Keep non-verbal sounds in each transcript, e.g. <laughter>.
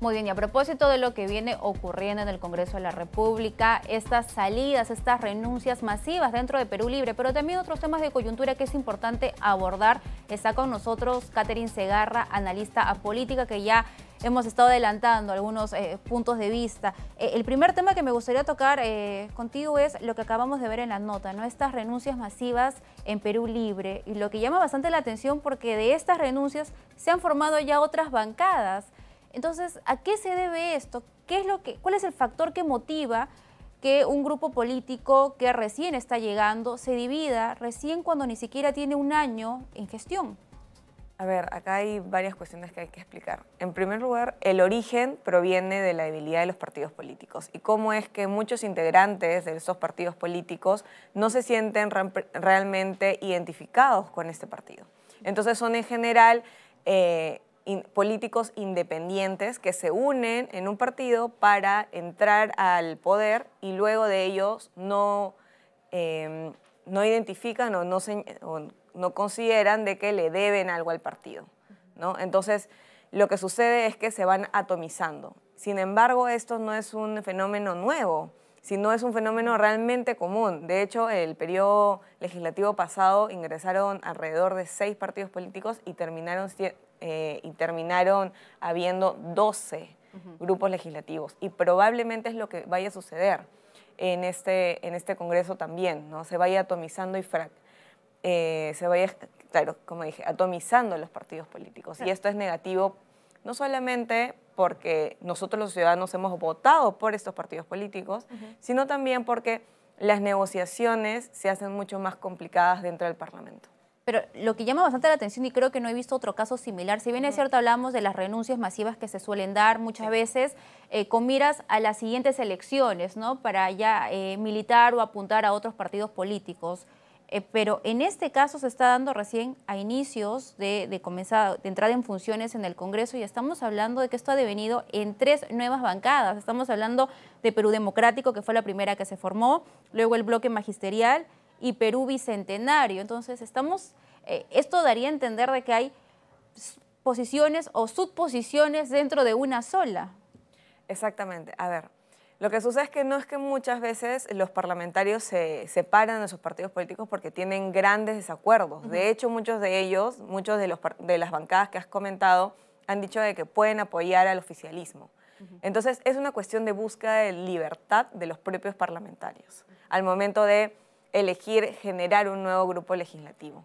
Muy bien, y a propósito de lo que viene ocurriendo en el Congreso de la República, estas salidas, estas renuncias masivas dentro de Perú Libre, pero también otros temas de coyuntura que es importante abordar. Está con nosotros Catherine Segarra, analista a política, que ya hemos estado adelantando algunos eh, puntos de vista. Eh, el primer tema que me gustaría tocar eh, contigo es lo que acabamos de ver en la nota, ¿no? Estas renuncias masivas en Perú Libre. Y lo que llama bastante la atención porque de estas renuncias se han formado ya otras bancadas. Entonces, ¿a qué se debe esto? ¿Qué es lo que, ¿Cuál es el factor que motiva que un grupo político que recién está llegando se divida recién cuando ni siquiera tiene un año en gestión? A ver, acá hay varias cuestiones que hay que explicar. En primer lugar, el origen proviene de la debilidad de los partidos políticos y cómo es que muchos integrantes de esos partidos políticos no se sienten realmente identificados con este partido. Entonces son en general eh, políticos independientes que se unen en un partido para entrar al poder y luego de ellos no, em, no identifican o no, no consideran de que le deben algo al partido. ¿no? Entonces, lo que sucede es que se van atomizando. Sin embargo, esto no es un fenómeno nuevo, sino es un fenómeno realmente común. De hecho, el periodo legislativo pasado ingresaron alrededor de seis partidos políticos y terminaron eh, y terminaron habiendo 12 grupos legislativos y probablemente es lo que vaya a suceder en este, en este Congreso también, ¿no? Se vaya atomizando y frac, eh, se vaya, claro, como dije, atomizando los partidos políticos. Y esto es negativo no solamente porque nosotros los ciudadanos hemos votado por estos partidos políticos, sino también porque las negociaciones se hacen mucho más complicadas dentro del Parlamento. Pero lo que llama bastante la atención y creo que no he visto otro caso similar, si bien es cierto, hablamos de las renuncias masivas que se suelen dar muchas veces eh, con miras a las siguientes elecciones, ¿no? Para ya eh, militar o apuntar a otros partidos políticos. Eh, pero en este caso se está dando recién a inicios de, de, comenzar, de entrar en funciones en el Congreso y estamos hablando de que esto ha devenido en tres nuevas bancadas. Estamos hablando de Perú Democrático, que fue la primera que se formó, luego el bloque magisterial y Perú Bicentenario. Entonces, estamos eh, esto daría a entender de que hay posiciones o subposiciones dentro de una sola. Exactamente. A ver, lo que sucede es que no es que muchas veces los parlamentarios se separan de sus partidos políticos porque tienen grandes desacuerdos. De hecho, muchos de ellos, muchos de, las bancadas que has comentado, han dicho de que pueden apoyar al oficialismo. Entonces, es una cuestión de búsqueda de libertad de los propios parlamentarios al momento de elegir, generar un nuevo grupo legislativo.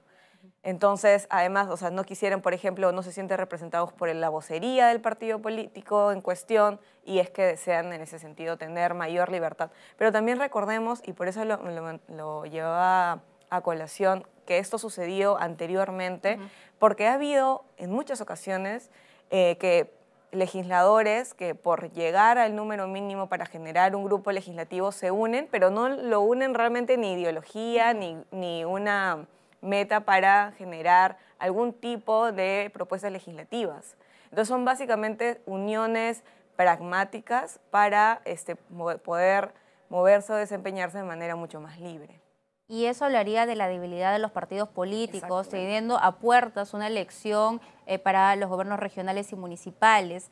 Entonces, además, o sea, no quisieran, por ejemplo, no se sienten representados por la vocería del partido político en cuestión y es que desean en ese sentido tener mayor libertad. Pero también recordemos, y por eso lo, llevaba a colación, que esto sucedió anteriormente, porque ha habido en muchas ocasiones eh, que legisladores que por llegar al número mínimo para generar un grupo legislativo se unen, pero no lo unen realmente ni ideología, ni una meta para generar algún tipo de propuestas legislativas. Entonces son básicamente uniones pragmáticas para este, poder moverse o desempeñarse de manera mucho más libre. Y eso hablaría de la debilidad de los partidos políticos, teniendo a puertas una elección eh, para los gobiernos regionales y municipales.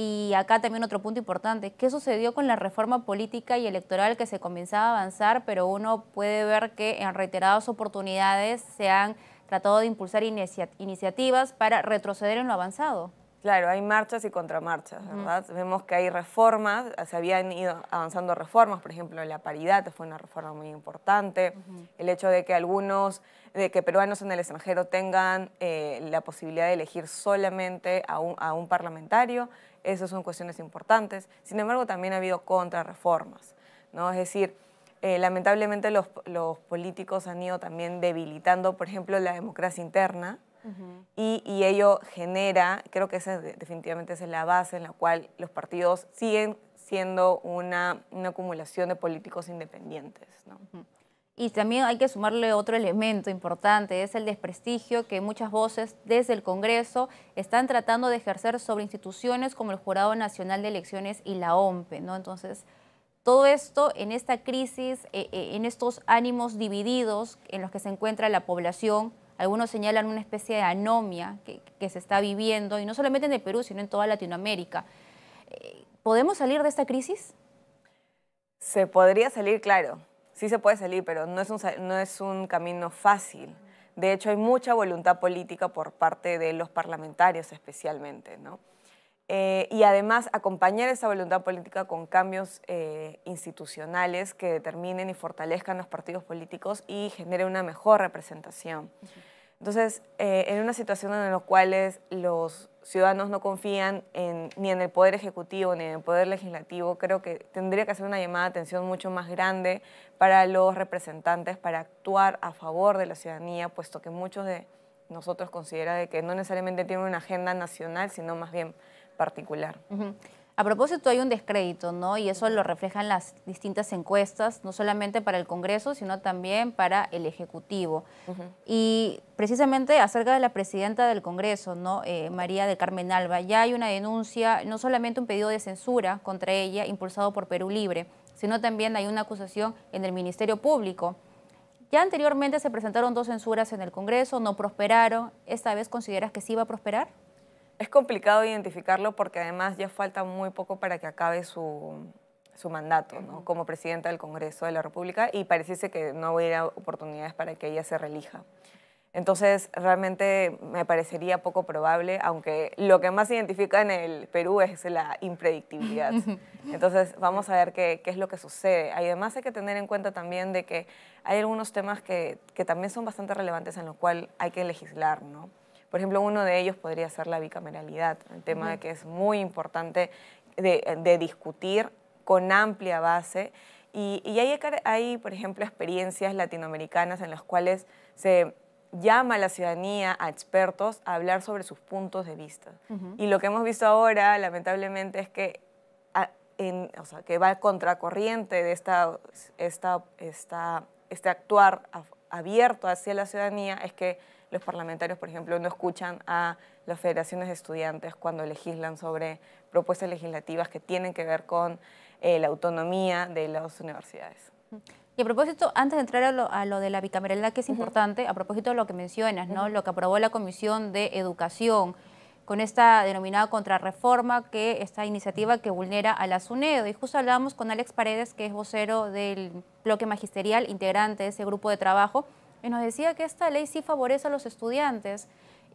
Y acá también otro punto importante, ¿qué sucedió con la reforma política y electoral que se comenzaba a avanzar, pero uno puede ver que en reiteradas oportunidades se han tratado de impulsar iniciativas para retroceder en lo avanzado? Claro, hay marchas y contramarchas, ¿verdad? Vemos que hay reformas, se habían ido avanzando reformas, por ejemplo, la paridad fue una reforma muy importante, el hecho de que algunos, de que peruanos en el extranjero tengan eh, la posibilidad de elegir solamente a un parlamentario, esas son cuestiones importantes. Sin embargo, también ha habido contrarreformas, ¿no? Es decir, eh, lamentablemente los, políticos han ido también debilitando, por ejemplo, la democracia interna y, ello genera, creo que esa definitivamente es la base en la cual los partidos siguen siendo una, acumulación de políticos independientes, ¿no? Y también hay que sumarle otro elemento importante, es el desprestigio que muchas voces desde el Congreso están tratando de ejercer sobre instituciones como el Jurado Nacional de Elecciones y la OMPE, ¿no? Entonces, todo esto en esta crisis, eh, eh, en estos ánimos divididos en los que se encuentra la población, algunos señalan una especie de anomia que, se está viviendo, y no solamente en el Perú, sino en toda Latinoamérica. Eh, ¿Podemos salir de esta crisis? Se podría salir, claro sí se puede salir, pero no es un, no es un camino fácil. De hecho, hay mucha voluntad política por parte de los parlamentarios especialmente, ¿no? Eh, y además acompañar esa voluntad política con cambios eh, institucionales que determinen y fortalezcan los partidos políticos y generen una mejor representación. Entonces, eh, en una situación en la cual los ciudadanos no confían ni en el Poder Ejecutivo ni en el Poder Legislativo, creo que tendría que hacer una llamada de atención mucho más grande para los representantes para actuar a favor de la ciudadanía, puesto que muchos de nosotros consideran que no necesariamente tienen una agenda nacional, sino más bien particular. A propósito, hay un descrédito, ¿no? Y eso lo reflejan las distintas encuestas, no solamente para el Congreso, sino también para el Ejecutivo. Y precisamente acerca de la presidenta del Congreso, ¿no? Eh, María de Carmen Alba, ya hay una denuncia, no solamente un pedido de censura contra ella, impulsado por Perú Libre, sino también hay una acusación en el Ministerio Público. Ya anteriormente se presentaron dos censuras en el Congreso, no prosperaron. ¿Esta vez consideras que sí iba a prosperar? Es complicado identificarlo porque además ya falta muy poco para que acabe su, mandato como presidenta del Congreso de la República y pareciese que no hubiera oportunidades para que ella se relija. Entonces, realmente me parecería poco probable, aunque lo que más identifica en el Perú es la impredictibilidad. <laughs> Entonces, vamos a ver qué, es lo que sucede. Además, hay que tener en cuenta también de que hay algunos temas que, que también son bastante relevantes en los cuales hay que legislar, ¿no? Por ejemplo, uno de ellos podría ser la bicameralidad, el tema de que es muy importante de, discutir con amplia base. Y, hay, por ejemplo, experiencias latinoamericanas en las cuales se llama a la ciudadanía, a expertos, a hablar sobre sus puntos de vista. Y lo que hemos visto ahora, lamentablemente, es que, en, o sea, que va contracorriente de esta, esta, esta, este actuar abierto hacia la ciudadanía, es que los parlamentarios, por ejemplo, no escuchan a las federaciones de estudiantes cuando legislan sobre propuestas legislativas que tienen que ver con eh, la autonomía de las universidades. Y a propósito, antes de entrar a lo, de la bicameralidad, que es importante, a propósito de lo que mencionas, lo que aprobó la Comisión de Educación con esta denominada contrarreforma, que esta iniciativa que vulnera a la SUNEDO. Y justo hablábamos con Alex Paredes, que es vocero del bloque magisterial, integrante de ese grupo de trabajo, y nos decía que esta ley sí favorece a los estudiantes.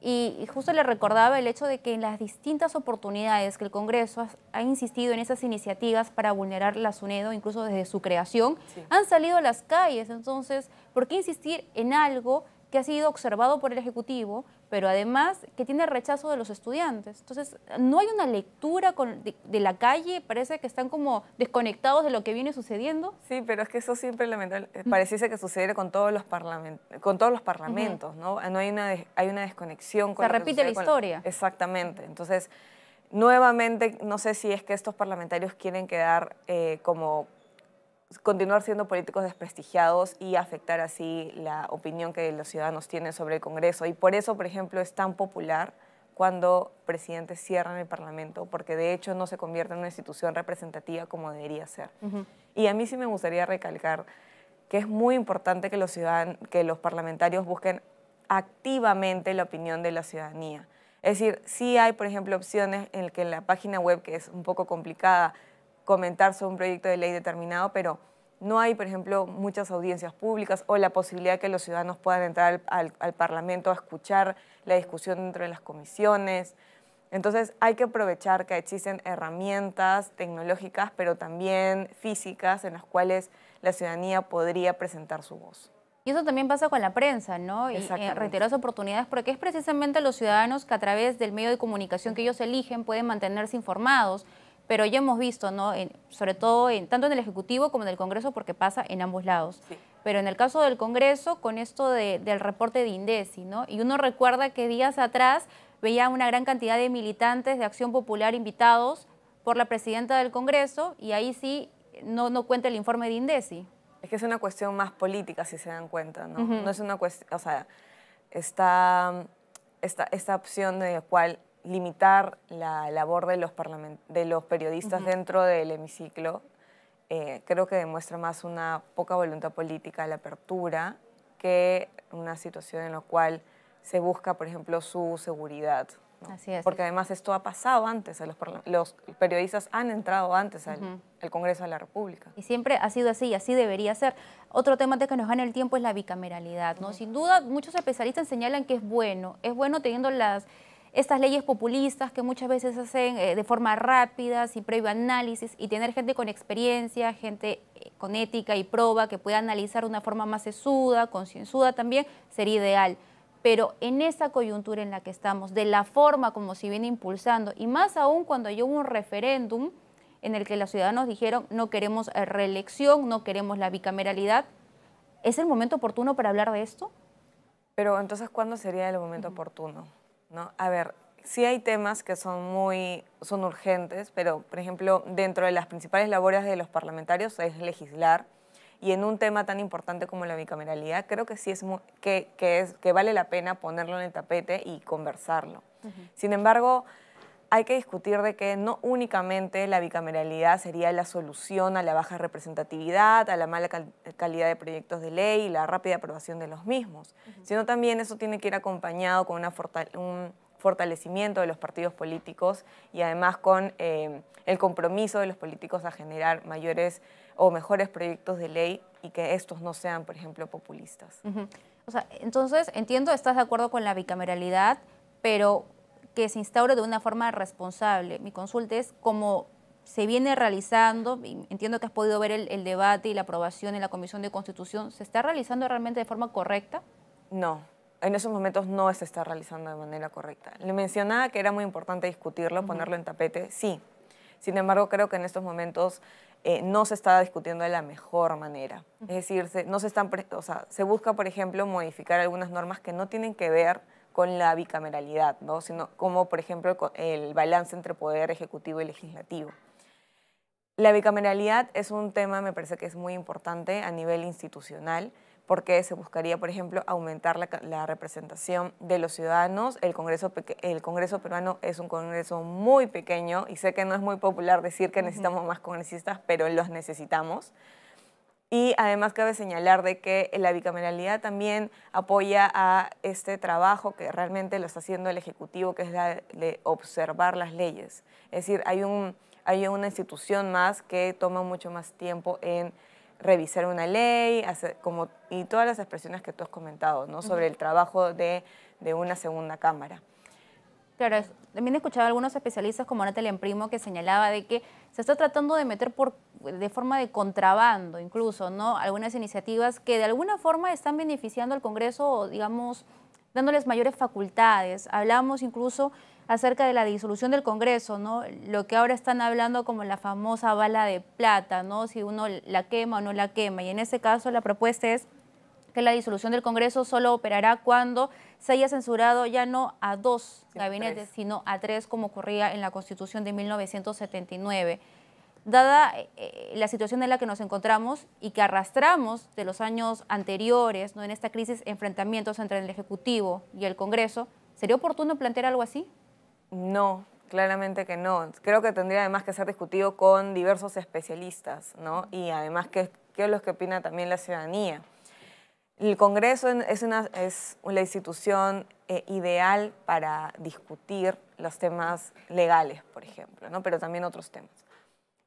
Y, justo le recordaba el hecho de que en las distintas oportunidades que el Congreso ha, insistido en esas iniciativas para vulnerar la SUNEDO, incluso desde su creación, han salido a las calles. Entonces, ¿por qué insistir en algo que ha sido observado por el Ejecutivo, pero además que tiene rechazo de los estudiantes. Entonces, no hay una lectura de, la calle, parece que están como desconectados de lo que viene sucediendo. Sí, pero es que eso siempre lamentable, eh, mm. pareciese que sucede con todos los, parlamentos, ¿no? no hay, una, hay una desconexión. Con Se repite la historia. exactamente. Entonces, nuevamente, no sé si es que estos parlamentarios quieren quedar eh, como continuar siendo políticos desprestigiados y afectar así la opinión que los ciudadanos tienen sobre el Congreso. Y por eso, por ejemplo, es tan popular cuando presidentes cierran el Parlamento, porque de hecho no se convierte en una institución representativa como debería ser. Y a mí sí me gustaría recalcar que es muy importante que los, que los parlamentarios busquen activamente la opinión de la ciudadanía. Es decir, sí hay, por ejemplo, opciones en la página web, que es un poco complicada, comentar sobre un proyecto de ley determinado, pero no hay, por ejemplo, muchas audiencias públicas o la posibilidad que los ciudadanos puedan entrar al, Parlamento a escuchar la discusión dentro de las comisiones. Entonces hay que aprovechar que existen herramientas tecnológicas, pero también físicas, en las cuales la ciudadanía podría presentar su voz. Y eso también pasa con la prensa, ¿no? Y eh, en oportunidades, porque es precisamente los ciudadanos que a través del medio de comunicación que ellos eligen pueden mantenerse informados, pero ya hemos visto, ¿no? sobre todo en, tanto en el Ejecutivo como en el Congreso, porque pasa en ambos lados. Pero en el caso del Congreso, con esto del reporte de INDECI, ¿no? y uno recuerda que días atrás veía una gran cantidad de militantes de Acción Popular invitados por la presidenta del Congreso, y ahí sí no, no cuenta el informe de INDECI. Es que es una cuestión más política, si se dan cuenta, ¿no? No es una cuestión, o sea, está esta, esta opción de la cual limitar la labor de los, periodistas dentro del hemiciclo. Eh, creo que demuestra más una poca voluntad política a la apertura que una situación en la cual se busca, por ejemplo, su seguridad. Así es. Porque además esto ha pasado antes, los, periodistas han entrado antes al, Congreso de la República. Y siempre ha sido así y así debería ser. Otro tema que nos gana el tiempo es la bicameralidad. ¿no? Sin duda, muchos especialistas señalan que es bueno, es bueno teniendo las estas leyes populistas que muchas veces hacen eh, de forma rápida, sin previo análisis, y tener gente con experiencia, gente eh, con ética y proba que pueda analizar de una forma más sesuda, concienzuda también, sería ideal. Pero en esa coyuntura en la que estamos, de la forma como se viene impulsando, y más aún cuando hay un referéndum en el que los ciudadanos dijeron no queremos eh, reelección, no queremos la bicameralidad, ¿es el momento oportuno para hablar de esto? Pero entonces, ¿cuándo sería el momento oportuno? A ver, sí hay temas que son muy son urgentes, pero por ejemplo, dentro de las principales labores de los parlamentarios es legislar y en un tema tan importante como la bicameralidad, creo que sí es que, que, es que vale la pena ponerlo en el tapete y conversarlo. Sin embargo, hay que discutir de que no únicamente la bicameralidad sería la solución a la baja representatividad, a la mala calidad de proyectos de ley y la rápida aprobación de los mismos, sino también eso tiene que ir acompañado con una un fortalecimiento de los partidos políticos y además con eh, el compromiso de los políticos a generar mayores o mejores proyectos de ley y que estos no sean, por ejemplo, populistas. O sea, entonces entiendo, estás de acuerdo con la bicameralidad, pero que se instaure de una forma responsable. Mi consulta es cómo se viene realizando, entiendo que has podido ver el, debate y la aprobación en la Comisión de Constitución, ¿se está realizando realmente de forma correcta? No, en esos momentos no se está realizando de manera correcta. Le mencionaba que era muy importante discutirlo, ponerlo en tapete, sí. Sin embargo, creo que en estos momentos eh, no se está discutiendo de la mejor manera. Es decir, no se, están, o se busca, por ejemplo, modificar algunas normas que no tienen que ver con la bicameralidad, ¿no? sino como por ejemplo el balance entre poder ejecutivo y legislativo. La bicameralidad es un tema, me parece que es muy importante a nivel institucional, porque se buscaría, por ejemplo, aumentar la, representación de los ciudadanos. El Congreso, el Congreso peruano es un Congreso muy pequeño y sé que no es muy popular decir que necesitamos más congresistas, pero los necesitamos. Y además cabe señalar de que la bicameralidad también apoya a este trabajo que realmente lo está haciendo el Ejecutivo, que es la de observar las leyes. Es decir, hay, un, hay una institución más que toma mucho más tiempo en revisar una ley como, y todas las expresiones que tú has comentado ¿no? sobre el trabajo de, de una segunda Cámara. Claro, también escuchaba a algunos especialistas como Natalia Primo que señalaba de que se está tratando de meter por, de forma de contrabando incluso, ¿no? Algunas iniciativas que de alguna forma están beneficiando al Congreso o digamos dándoles mayores facultades. Hablamos incluso acerca de la disolución del Congreso, ¿no? Lo que ahora están hablando como la famosa bala de plata, ¿no? Si uno la quema o no la quema. Y en ese caso la propuesta es que la disolución del Congreso solo operará cuando se haya censurado ya no a dos gabinetes, sino a tres, como ocurría en la Constitución de 1979. Dada eh, eh, la situación en la que nos encontramos y que arrastramos de los años anteriores, ¿no? en esta crisis, enfrentamientos entre el Ejecutivo y el Congreso, ¿sería oportuno plantear algo así? No, claramente que no. Creo que tendría además que ser discutido con diversos especialistas, ¿no? Y además, que qué es lo que opina también la ciudadanía? El Congreso es, una, la institución eh, ideal para discutir los temas legales, por ejemplo, pero también otros temas.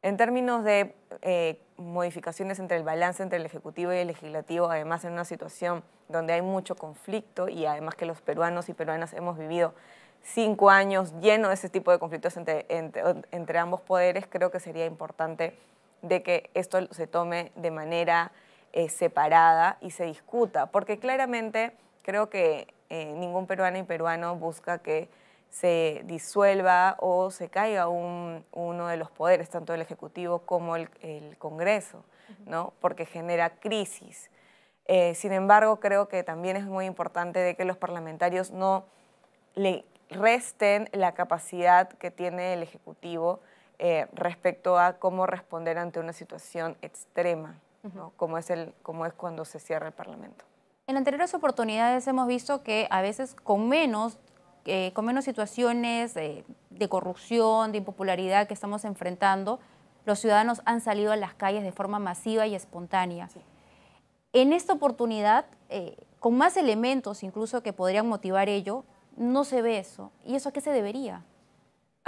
En términos de eh, modificaciones entre el balance entre el Ejecutivo y el Legislativo, además en una situación donde hay mucho conflicto y además que los peruanos y peruanas hemos vivido cinco años llenos de ese tipo de conflictos entre, entre ambos poderes, creo que sería importante de que esto se tome de manera eh, separada y se discuta, porque claramente creo que eh, ningún peruano y peruano busca que se disuelva o se caiga uno de los poderes, tanto el Ejecutivo como el, Congreso, ¿no? porque genera crisis. Eh, sin embargo, creo que también es muy importante de que los parlamentarios no le resten la capacidad que tiene el Ejecutivo respecto a cómo responder ante una situación extrema como, es cuando se cierra el Parlamento. En anteriores oportunidades hemos visto que a veces con menos, eh, con menos situaciones de corrupción, de impopularidad que estamos enfrentando, los ciudadanos han salido a las calles de forma masiva y espontánea. En esta oportunidad, eh, con más elementos incluso que podrían motivar ello, no se ve eso. ¿Y eso a qué se debería?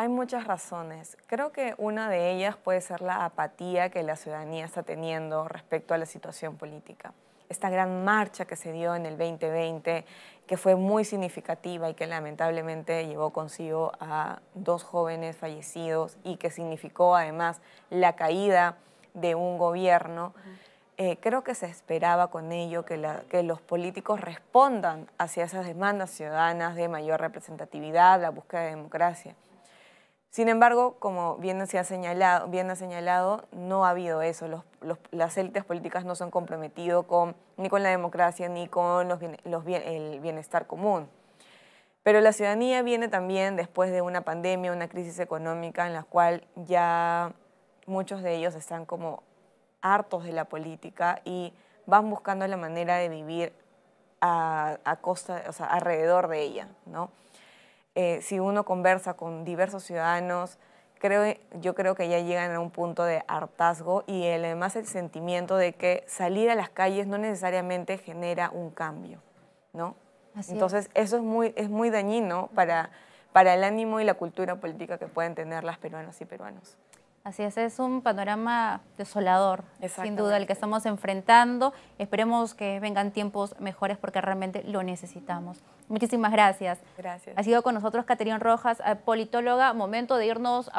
Hay muchas razones. Creo que una de ellas puede ser la apatía que la ciudadanía está teniendo respecto a la situación política. Esta gran marcha que se dio en el 2020, que fue muy significativa y que lamentablemente llevó consigo a dos jóvenes fallecidos y que significó además la caída de un gobierno, eh, creo que se esperaba con ello que los políticos respondan hacia esas demandas ciudadanas de mayor representatividad, la búsqueda de democracia. Sin embargo, como bien, se ha señalado, bien ha señalado, no ha habido eso. las élites políticas no se han comprometido con, ni con la democracia ni con el bienestar común. Pero la ciudadanía viene también después de una pandemia, una crisis económica en la cual ya muchos de ellos están como hartos de la política y van buscando la manera de vivir a, a costa, o sea, alrededor de ella, ¿no? Eh, si uno conversa con diversos ciudadanos, creo, yo creo que ya llegan a un punto de hartazgo y además el sentimiento de que salir a las calles no necesariamente genera un cambio, ¿no? Entonces eso es muy, es muy dañino para, para el ánimo y la cultura política que pueden tener las peruanas y peruanos. Así es, es un panorama desolador, sin duda, el que estamos enfrentando. Esperemos que vengan tiempos mejores porque realmente lo necesitamos. Muchísimas gracias. Gracias. Ha sido con nosotros Caterina Rojas, eh, politóloga. Momento de irnos a...